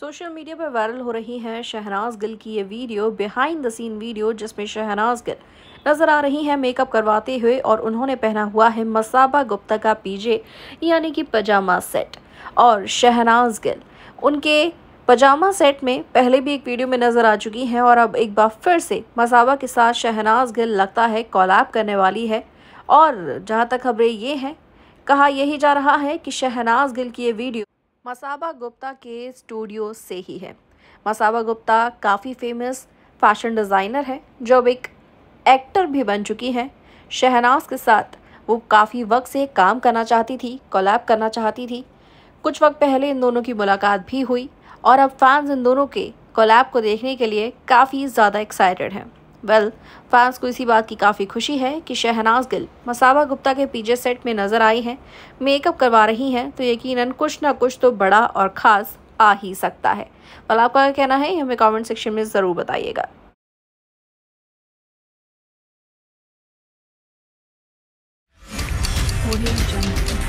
Social media पर viral हो रही है शहनाज गिल की ये video behind the scene video जिसमें शहनाज गिल नजर आ रही हैं मेकअप करवाते हुए और उन्होंने पहना हुआ है मसाबा गुप्ता का पीजे यानी कि पजामा सेट और शहनाज गिल उनके पजामा सेट में पहले भी एक वीडियो में नज़र आ चुकी हैं और अब एक बार फिर से मसाबा के साथ शहनाज गिल लगता है कॉलाब करने वाली है और जहाँ तक खबरें ये हैं कहा यही जा रहा है कि शहनाज गिल की ये वीडियो मसाबा गुप्ता के स्टूडियो से ही है मसाबा गुप्ता काफ़ी फेमस फैशन डिज़ाइनर है जो अब एक एक्टर भी बन चुकी हैं शहनाज के साथ वो काफ़ी वक्त से काम करना चाहती थी कोलैब करना चाहती थी कुछ वक्त पहले इन दोनों की मुलाकात भी हुई और अब फैंस इन दोनों के कोलैब को देखने के लिए काफ़ी ज़्यादा एक्साइटेड हैं वेल फैंस को इसी बात की काफ़ी खुशी है कि शहनाज गिल मसावा गुप्ता के पीजे सेट में नज़र आई हैं मेकअप करवा रही हैं तो यकीनन कुछ ना कुछ तो बड़ा और ख़ास आ ही सकता है वेल आपका कहना है हमें कमेंट सेक्शन में ज़रूर बताइएगा audio jungle.